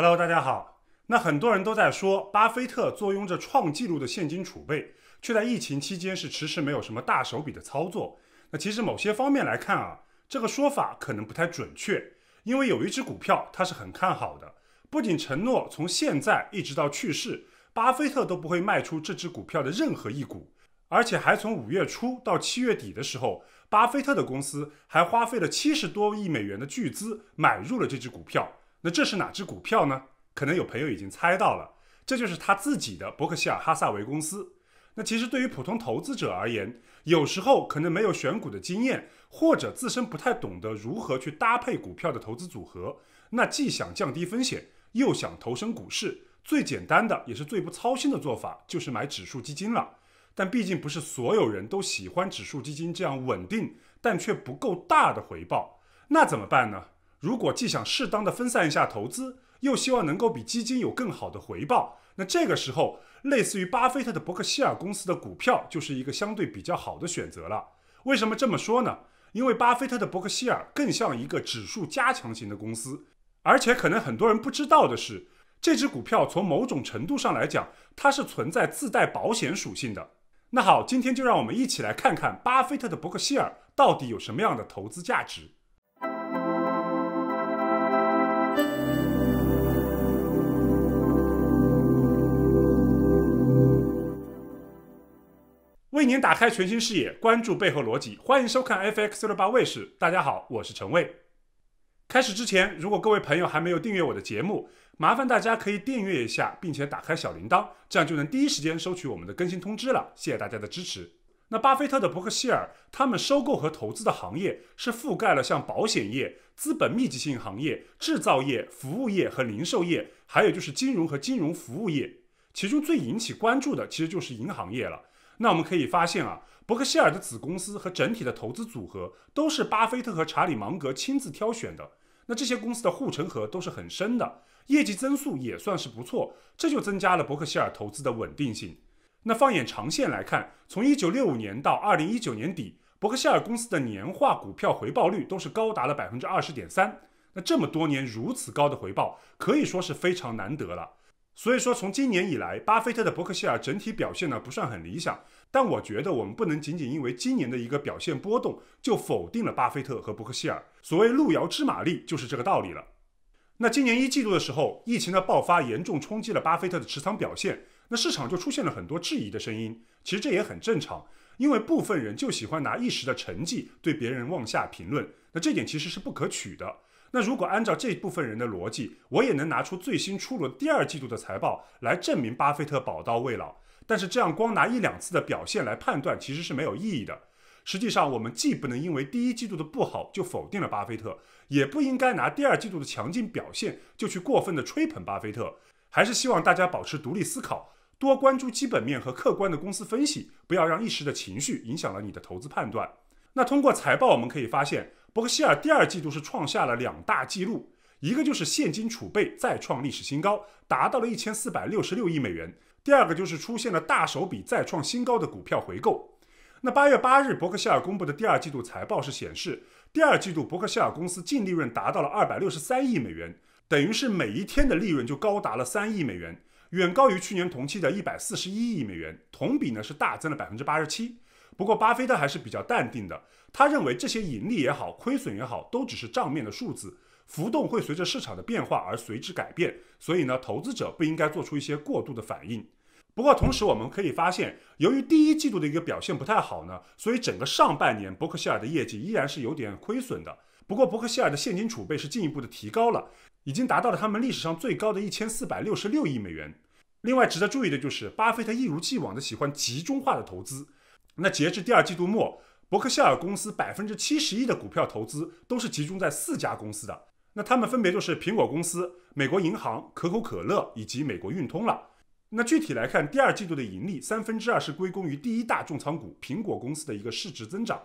Hello，大家好。那很多人都在说，巴菲特坐拥着创纪录的现金储备，却在疫情期间是迟迟没有什么大手笔的操作。那其实某些方面来看啊，这个说法可能不太准确。因为有一只股票，他是很看好的，不仅承诺从现在一直到去世，巴菲特都不会卖出这只股票的任何一股，而且还从五月初到七月底的时候，巴菲特的公司还花费了七十多亿美元的巨资买入了这只股票。那这是哪只股票呢？可能有朋友已经猜到了，这就是他自己的伯克希尔哈萨维公司。那其实对于普通投资者而言，有时候可能没有选股的经验，或者自身不太懂得如何去搭配股票的投资组合。那既想降低风险，又想投身股市，最简单的也是最不操心的做法，就是买指数基金了。但毕竟不是所有人都喜欢指数基金这样稳定，但却不够大的回报。那怎么办呢？如果既想适当的分散一下投资，又希望能够比基金有更好的回报，那这个时候，类似于巴菲特的伯克希尔公司的股票就是一个相对比较好的选择了。为什么这么说呢？因为巴菲特的伯克希尔更像一个指数加强型的公司，而且可能很多人不知道的是，这只股票从某种程度上来讲，它是存在自带保险属性的。那好，今天就让我们一起来看看巴菲特的伯克希尔到底有什么样的投资价值。为您打开全新视野，关注背后逻辑。欢迎收看 FX 六八卫视。大家好，我是陈卫。开始之前，如果各位朋友还没有订阅我的节目，麻烦大家可以订阅一下，并且打开小铃铛，这样就能第一时间收取我们的更新通知了。谢谢大家的支持。那巴菲特的伯克希尔，他们收购和投资的行业是覆盖了像保险业、资本密集性行业、制造业、服务业和零售业，还有就是金融和金融服务业。其中最引起关注的其实就是银行业了。那我们可以发现啊，伯克希尔的子公司和整体的投资组合都是巴菲特和查理芒格亲自挑选的。那这些公司的护城河都是很深的，业绩增速也算是不错，这就增加了伯克希尔投资的稳定性。那放眼长线来看，从一九六五年到二零一九年底，伯克希尔公司的年化股票回报率都是高达了百分之二十点三。那这么多年如此高的回报，可以说是非常难得了。所以说，从今年以来，巴菲特的伯克希尔整体表现呢不算很理想。但我觉得我们不能仅仅因为今年的一个表现波动就否定了巴菲特和伯克希尔。所谓路遥知马力，就是这个道理了。那今年一季度的时候，疫情的爆发严重冲击了巴菲特的持仓表现，那市场就出现了很多质疑的声音。其实这也很正常，因为部分人就喜欢拿一时的成绩对别人妄下评论，那这点其实是不可取的。那如果按照这部分人的逻辑，我也能拿出最新出炉第二季度的财报来证明巴菲特宝刀未老。但是这样光拿一两次的表现来判断，其实是没有意义的。实际上，我们既不能因为第一季度的不好就否定了巴菲特，也不应该拿第二季度的强劲表现就去过分的吹捧巴菲特。还是希望大家保持独立思考，多关注基本面和客观的公司分析，不要让一时的情绪影响了你的投资判断。那通过财报，我们可以发现。伯克希尔第二季度是创下了两大纪录，一个就是现金储备再创历史新高，达到了一千四百六十六亿美元；第二个就是出现了大手笔再创新高的股票回购。那八月八日，伯克希尔公布的第二季度财报是显示，第二季度伯克希尔公司净利润达到了二百六十三亿美元，等于是每一天的利润就高达了三亿美元，远高于去年同期的一百四十一亿美元，同比呢是大增了百分之八十七。不过，巴菲特还是比较淡定的。他认为这些盈利也好，亏损也好，都只是账面的数字，浮动会随着市场的变化而随之改变。所以呢，投资者不应该做出一些过度的反应。不过，同时我们可以发现，由于第一季度的一个表现不太好呢，所以整个上半年伯克希尔的业绩依然是有点亏损的。不过，伯克希尔的现金储备是进一步的提高了，已经达到了他们历史上最高的一千四百六十六亿美元。另外，值得注意的就是，巴菲特一如既往的喜欢集中化的投资。那截至第二季度末，伯克希尔公司百分之七十一的股票投资都是集中在四家公司的，那他们分别就是苹果公司、美国银行、可口可乐以及美国运通了。那具体来看，第二季度的盈利三分之二是归功于第一大重仓股苹果公司的一个市值增长。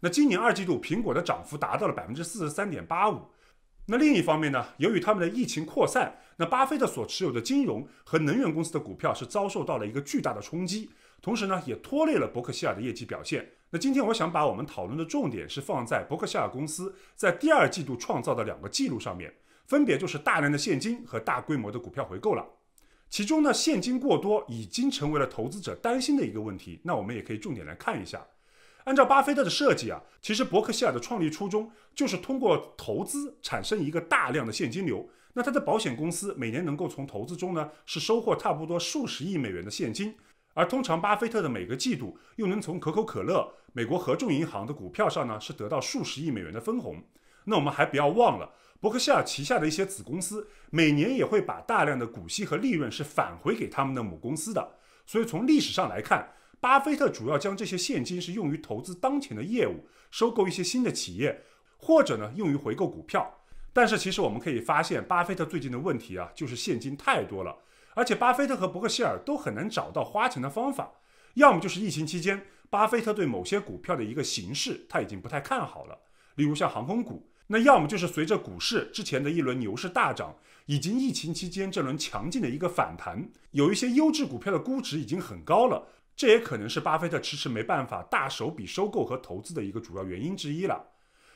那今年二季度苹果的涨幅达到了百分之四十三点八五。那另一方面呢，由于他们的疫情扩散，那巴菲特所持有的金融和能源公司的股票是遭受到了一个巨大的冲击。同时呢，也拖累了伯克希尔的业绩表现。那今天我想把我们讨论的重点是放在伯克希尔公司在第二季度创造的两个记录上面，分别就是大量的现金和大规模的股票回购了。其中呢，现金过多已经成为了投资者担心的一个问题。那我们也可以重点来看一下。按照巴菲特的设计啊，其实伯克希尔的创立初衷就是通过投资产生一个大量的现金流。那他的保险公司每年能够从投资中呢，是收获差不多数十亿美元的现金。而通常，巴菲特的每个季度又能从可口可乐、美国合众银行的股票上呢，是得到数十亿美元的分红。那我们还不要忘了，伯克希尔旗下的一些子公司每年也会把大量的股息和利润是返回给他们的母公司的。所以从历史上来看，巴菲特主要将这些现金是用于投资当前的业务，收购一些新的企业，或者呢用于回购股票。但是其实我们可以发现，巴菲特最近的问题啊，就是现金太多了。而且巴菲特和伯克希尔都很难找到花钱的方法，要么就是疫情期间，巴菲特对某些股票的一个形势他已经不太看好了，例如像航空股，那要么就是随着股市之前的一轮牛市大涨，以及疫情期间这轮强劲的一个反弹，有一些优质股票的估值已经很高了，这也可能是巴菲特迟迟没办法大手笔收购和投资的一个主要原因之一了。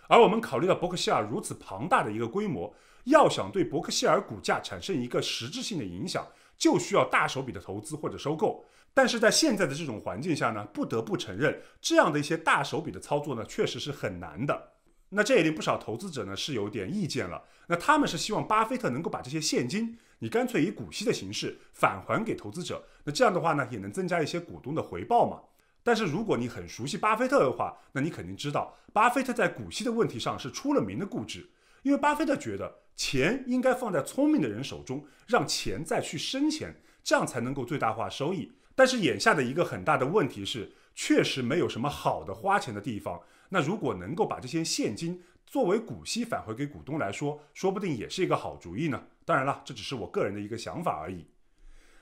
而我们考虑到伯克希尔如此庞大的一个规模，要想对伯克希尔股价产生一个实质性的影响，就需要大手笔的投资或者收购，但是在现在的这种环境下呢，不得不承认，这样的一些大手笔的操作呢，确实是很难的。那这也令不少投资者呢是有点意见了，那他们是希望巴菲特能够把这些现金，你干脆以股息的形式返还给投资者，那这样的话呢，也能增加一些股东的回报嘛。但是如果你很熟悉巴菲特的话，那你肯定知道，巴菲特在股息的问题上是出了名的固执，因为巴菲特觉得。钱应该放在聪明的人手中，让钱再去生钱，这样才能够最大化收益。但是眼下的一个很大的问题是，确实没有什么好的花钱的地方。那如果能够把这些现金作为股息返回给股东来说，说不定也是一个好主意呢。当然了，这只是我个人的一个想法而已。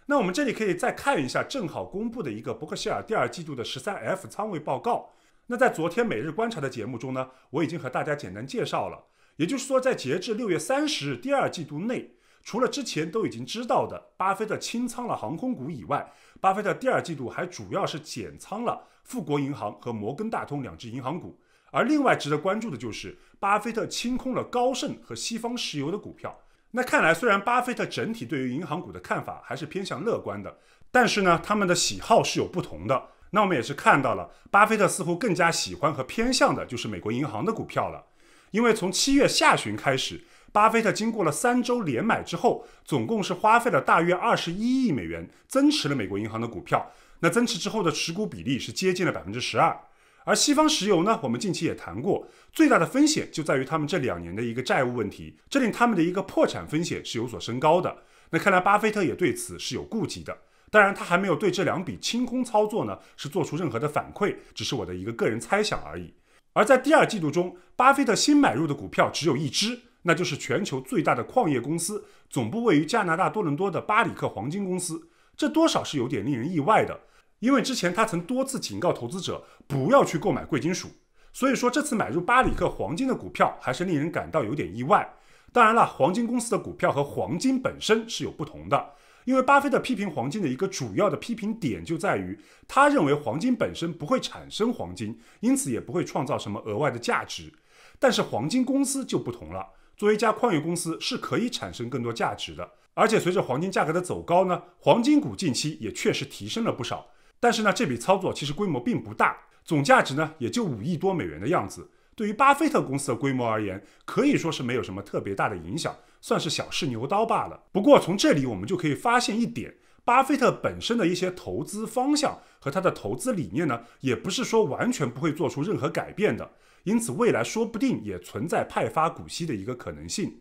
那我们这里可以再看一下，正好公布的一个伯克希尔第二季度的十三 F 仓位报告。那在昨天《每日观察》的节目中呢，我已经和大家简单介绍了。也就是说，在截至六月三十日第二季度内，除了之前都已经知道的巴菲特清仓了航空股以外，巴菲特第二季度还主要是减仓了富国银行和摩根大通两只银行股。而另外值得关注的就是，巴菲特清空了高盛和西方石油的股票。那看来，虽然巴菲特整体对于银行股的看法还是偏向乐观的，但是呢，他们的喜好是有不同的。那我们也是看到了，巴菲特似乎更加喜欢和偏向的就是美国银行的股票了。因为从七月下旬开始，巴菲特经过了三周连买之后，总共是花费了大约二十一亿美元增持了美国银行的股票。那增持之后的持股比例是接近了百分之十二。而西方石油呢，我们近期也谈过，最大的风险就在于他们这两年的一个债务问题，这令他们的一个破产风险是有所升高的。那看来巴菲特也对此是有顾忌的。当然，他还没有对这两笔清空操作呢，是做出任何的反馈，只是我的一个个人猜想而已。而在第二季度中，巴菲特新买入的股票只有一只，那就是全球最大的矿业公司，总部位于加拿大多伦多的巴里克黄金公司。这多少是有点令人意外的，因为之前他曾多次警告投资者不要去购买贵金属。所以说这次买入巴里克黄金的股票还是令人感到有点意外。当然了，黄金公司的股票和黄金本身是有不同的。因为巴菲特批评黄金的一个主要的批评点就在于，他认为黄金本身不会产生黄金，因此也不会创造什么额外的价值。但是黄金公司就不同了，作为一家矿业公司是可以产生更多价值的。而且随着黄金价格的走高呢，黄金股近期也确实提升了不少。但是呢，这笔操作其实规模并不大，总价值呢也就五亿多美元的样子。对于巴菲特公司的规模而言，可以说是没有什么特别大的影响，算是小试牛刀罢了。不过从这里我们就可以发现一点，巴菲特本身的一些投资方向和他的投资理念呢，也不是说完全不会做出任何改变的。因此未来说不定也存在派发股息的一个可能性。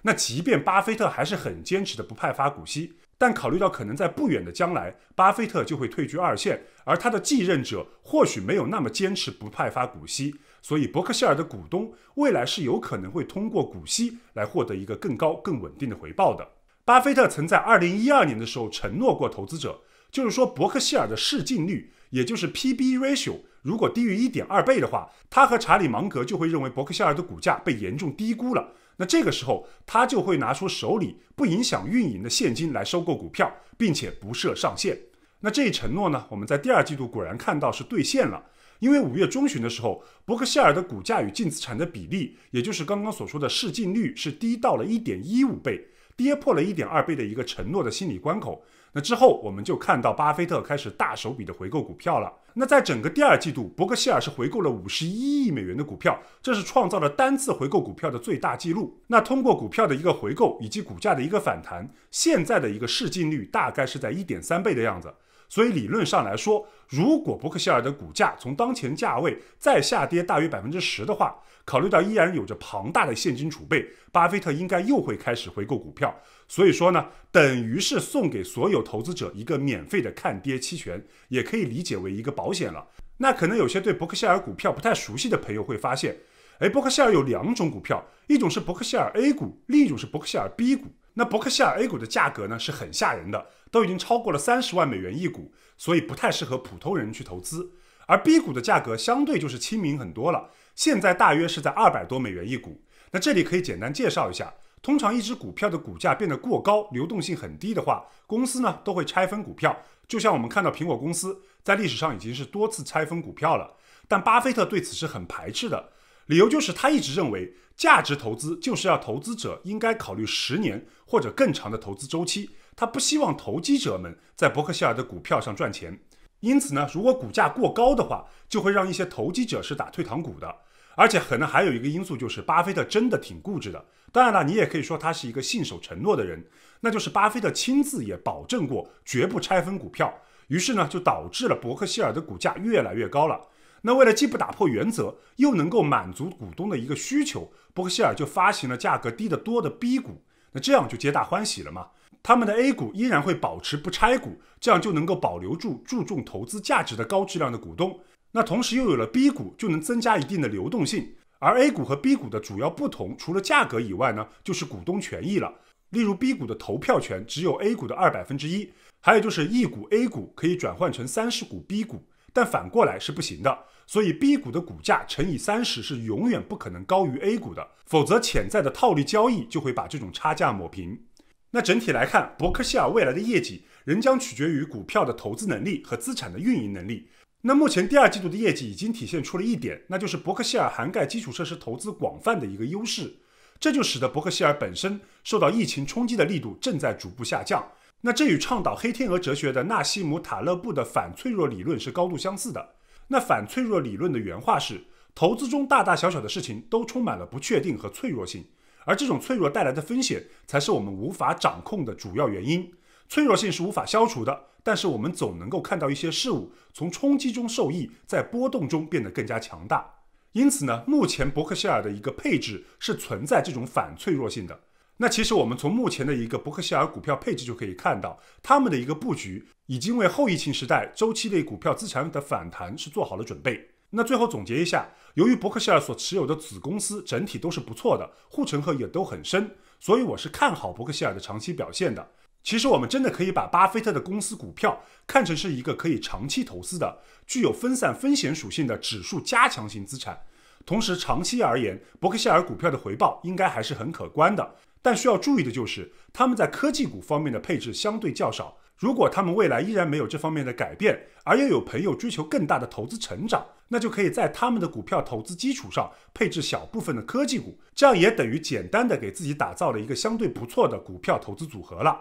那即便巴菲特还是很坚持的不派发股息。但考虑到可能在不远的将来，巴菲特就会退居二线，而他的继任者或许没有那么坚持不派发股息，所以伯克希尔的股东未来是有可能会通过股息来获得一个更高、更稳定的回报的。巴菲特曾在二零一二年的时候承诺过投资者，就是说伯克希尔的市净率，也就是 P B ratio，如果低于一点二倍的话，他和查理芒格就会认为伯克希尔的股价被严重低估了。那这个时候，他就会拿出手里不影响运营的现金来收购股票，并且不设上限。那这一承诺呢，我们在第二季度果然看到是兑现了。因为五月中旬的时候，伯克希尔的股价与净资产的比例，也就是刚刚所说的市净率，是低到了一点一五倍，跌破了一点二倍的一个承诺的心理关口。那之后，我们就看到巴菲特开始大手笔的回购股票了。那在整个第二季度，伯克希尔是回购了五十一亿美元的股票，这是创造了单次回购股票的最大记录。那通过股票的一个回购以及股价的一个反弹，现在的一个市净率大概是在一点三倍的样子。所以理论上来说，如果伯克希尔的股价从当前价位再下跌大于百分之十的话，考虑到依然有着庞大的现金储备，巴菲特应该又会开始回购股票。所以说呢，等于是送给所有投资者一个免费的看跌期权，也可以理解为一个保险了。那可能有些对伯克希尔股票不太熟悉的朋友会发现，哎，伯克希尔有两种股票，一种是伯克希尔 A 股，另一种是伯克希尔 B 股。那伯克希尔 A 股的价格呢是很吓人的，都已经超过了三十万美元一股，所以不太适合普通人去投资。而 B 股的价格相对就是亲民很多了，现在大约是在二百多美元一股。那这里可以简单介绍一下，通常一只股票的股价变得过高，流动性很低的话，公司呢都会拆分股票。就像我们看到苹果公司在历史上已经是多次拆分股票了，但巴菲特对此是很排斥的。理由就是他一直认为，价值投资就是要投资者应该考虑十年或者更长的投资周期。他不希望投机者们在伯克希尔的股票上赚钱。因此呢，如果股价过高的话，就会让一些投机者是打退堂鼓的。而且可能还有一个因素就是，巴菲特真的挺固执的。当然了，你也可以说他是一个信守承诺的人，那就是巴菲特亲自也保证过绝不拆分股票。于是呢，就导致了伯克希尔的股价越来越高了。那为了既不打破原则，又能够满足股东的一个需求，伯克希尔就发行了价格低得多的 B 股，那这样就皆大欢喜了嘛。他们的 A 股依然会保持不拆股，这样就能够保留住注重投资价值的高质量的股东。那同时又有了 B 股，就能增加一定的流动性。而 A 股和 B 股的主要不同，除了价格以外呢，就是股东权益了。例如 B 股的投票权只有 A 股的二百分之一，还有就是一股 A 股可以转换成三十股 B 股。但反过来是不行的，所以 B 股的股价乘以三十是永远不可能高于 A 股的，否则潜在的套利交易就会把这种差价抹平。那整体来看，伯克希尔未来的业绩仍将取决于股票的投资能力和资产的运营能力。那目前第二季度的业绩已经体现出了一点，那就是伯克希尔涵盖基础设施投资广泛的一个优势，这就使得伯克希尔本身受到疫情冲击的力度正在逐步下降。那这与倡导黑天鹅哲学的纳西姆塔勒布的反脆弱理论是高度相似的。那反脆弱理论的原话是：投资中大大小小的事情都充满了不确定和脆弱性，而这种脆弱带来的风险才是我们无法掌控的主要原因。脆弱性是无法消除的，但是我们总能够看到一些事物从冲击中受益，在波动中变得更加强大。因此呢，目前伯克希尔的一个配置是存在这种反脆弱性的。那其实我们从目前的一个伯克希尔股票配置就可以看到，他们的一个布局已经为后疫情时代周期类股票资产的反弹是做好了准备。那最后总结一下，由于伯克希尔所持有的子公司整体都是不错的，护城河也都很深，所以我是看好伯克希尔的长期表现的。其实我们真的可以把巴菲特的公司股票看成是一个可以长期投资的、具有分散风险属性的指数加强型资产。同时，长期而言，伯克希尔股票的回报应该还是很可观的。但需要注意的就是，他们在科技股方面的配置相对较少。如果他们未来依然没有这方面的改变，而又有朋友追求更大的投资成长，那就可以在他们的股票投资基础上配置小部分的科技股，这样也等于简单的给自己打造了一个相对不错的股票投资组合了。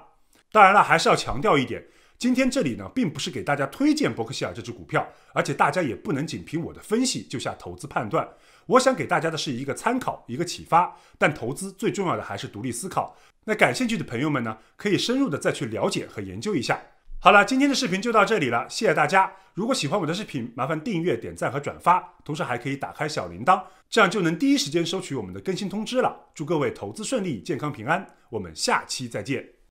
当然了，还是要强调一点。今天这里呢，并不是给大家推荐伯克希尔这只股票，而且大家也不能仅凭我的分析就下投资判断。我想给大家的是一个参考，一个启发。但投资最重要的还是独立思考。那感兴趣的朋友们呢，可以深入的再去了解和研究一下。好了，今天的视频就到这里了，谢谢大家。如果喜欢我的视频，麻烦订阅、点赞和转发，同时还可以打开小铃铛，这样就能第一时间收取我们的更新通知了。祝各位投资顺利，健康平安。我们下期再见。